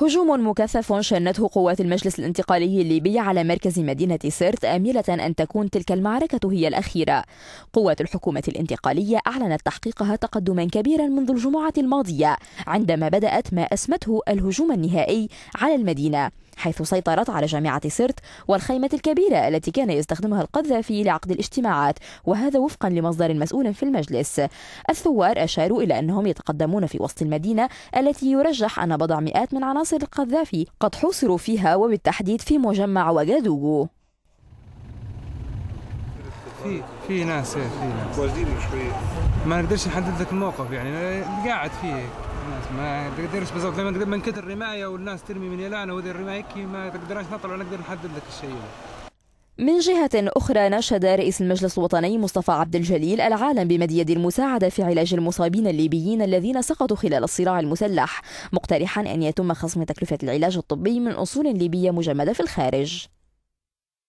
هجوم مكثف شنته قوات المجلس الانتقالي الليبي على مركز مدينة سرت آملة أن تكون تلك المعركة هي الأخيرة قوات الحكومة الانتقالية أعلنت تحقيقها تقدما كبيرا منذ الجمعة الماضية عندما بدأت ما أسمته الهجوم النهائي على المدينة حيث سيطرت على جامعة سرت والخيمة الكبيرة التي كان يستخدمها القذافي لعقد الاجتماعات وهذا وفقا لمصدر مسؤول في المجلس الثوار أشاروا إلى أنهم يتقدمون في وسط المدينة التي يرجح أن بضع مئات من عناصر القذافي قد حوصروا فيها وبالتحديد في مجمع وجادوغو في في ناس في ناس ما نقدرش نحدد لك الموقف يعني قاعد فيه ما تقدرش بالضبط من كثر الرمايه والناس ترمي من يلانا وذي الرمايه ما تقدرش نطلع نقدر نحدد لك الشيء من جهة أخرى ناشد رئيس المجلس الوطني مصطفى عبد الجليل العالم بمديد المساعدة في علاج المصابين الليبيين الذين سقطوا خلال الصراع المسلح مقترحا أن يتم خصم تكلفة العلاج الطبي من أصول ليبية مجمدة في الخارج